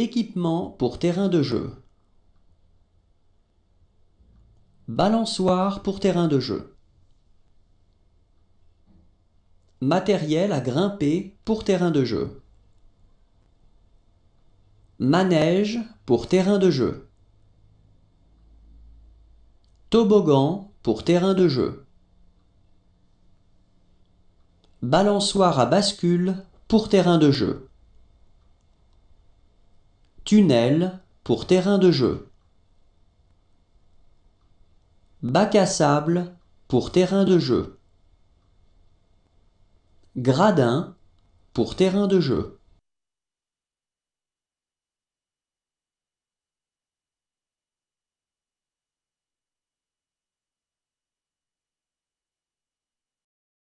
Équipement pour terrain de jeu. Balançoire pour terrain de jeu. Matériel à grimper pour terrain de jeu. Manège pour terrain de jeu. Toboggan pour terrain de jeu. Balançoire à bascule pour terrain de jeu. Tunnel pour terrain de jeu. Bac à sable pour terrain de jeu. Gradin pour terrain de jeu.